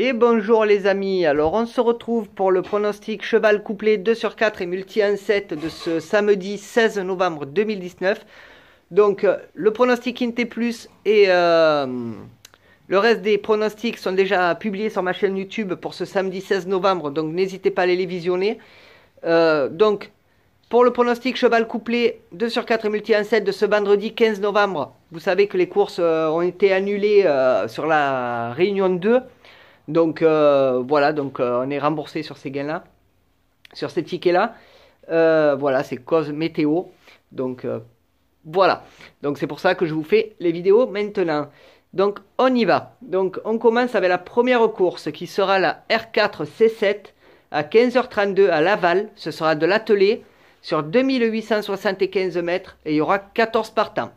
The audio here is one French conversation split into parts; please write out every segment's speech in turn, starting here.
Et bonjour les amis, alors on se retrouve pour le pronostic cheval couplé 2 sur 4 et multi 1 de ce samedi 16 novembre 2019. Donc euh, le pronostic Inté Plus et euh, le reste des pronostics sont déjà publiés sur ma chaîne YouTube pour ce samedi 16 novembre, donc n'hésitez pas à les visionner. Euh, donc pour le pronostic cheval couplé 2 sur 4 et multi 1 de ce vendredi 15 novembre, vous savez que les courses ont été annulées sur la réunion 2. Donc euh, voilà, donc euh, on est remboursé sur ces gains-là, sur ces tickets-là. Euh, voilà, c'est cause météo. Donc voilà. Donc c'est pour ça que je vous fais les vidéos maintenant. Donc on y va. Donc on commence avec la première course qui sera la R4 C7 à 15h32 à Laval. Ce sera de l'atelier sur 2875 mètres et il y aura 14 partants.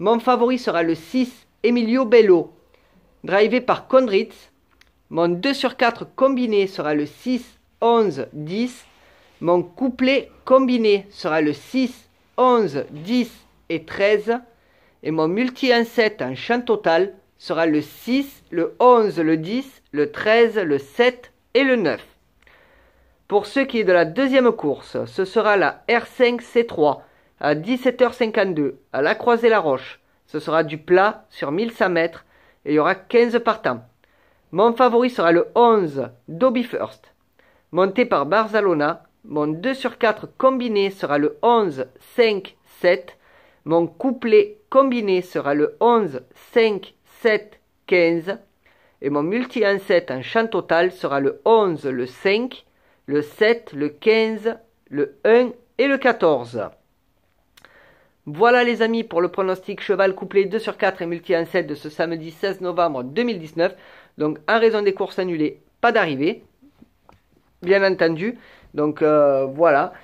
Mon favori sera le 6 Emilio Bello, drivé par Kondritz. Mon 2 sur 4 combiné sera le 6, 11, 10. Mon couplet combiné sera le 6, 11, 10 et 13. Et mon multi en 7 en champ total sera le 6, le 11, le 10, le 13, le 7 et le 9. Pour ce qui est de la deuxième course, ce sera la R5C3 à 17h52 à la Croisée-la-Roche. Ce sera du plat sur 1100 mètres et il y aura 15 partants. Mon favori sera le 11, Dobby First. Monté par Barzalona, mon 2 sur 4 combiné sera le 11, 5, 7. Mon couplet combiné sera le 11, 5, 7, 15. Et mon multi en 7 en champ total sera le 11, le 5, le 7, le 15, le 1 et le 14. Voilà les amis pour le pronostic cheval couplé 2 sur 4 et multi 1 de ce samedi 16 novembre 2019. Donc en raison des courses annulées, pas d'arrivée, bien entendu. Donc euh, voilà.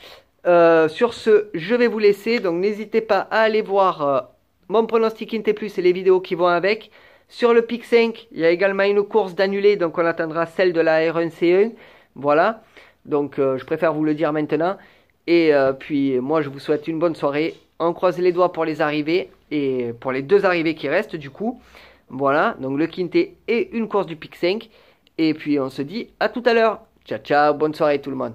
Euh, sur ce, je vais vous laisser. Donc n'hésitez pas à aller voir euh, mon pronostic Inté Plus et les vidéos qui vont avec. Sur le PIC 5, il y a également une course d'annulée, donc on attendra celle de la rnc 1 Voilà. Donc je préfère vous le dire maintenant. Et puis moi, je vous souhaite une bonne soirée on croise les doigts pour les arrivées et pour les deux arrivées qui restent du coup. Voilà, donc le quintet et une course du pic 5. Et puis on se dit à tout à l'heure. Ciao ciao, bonne soirée tout le monde.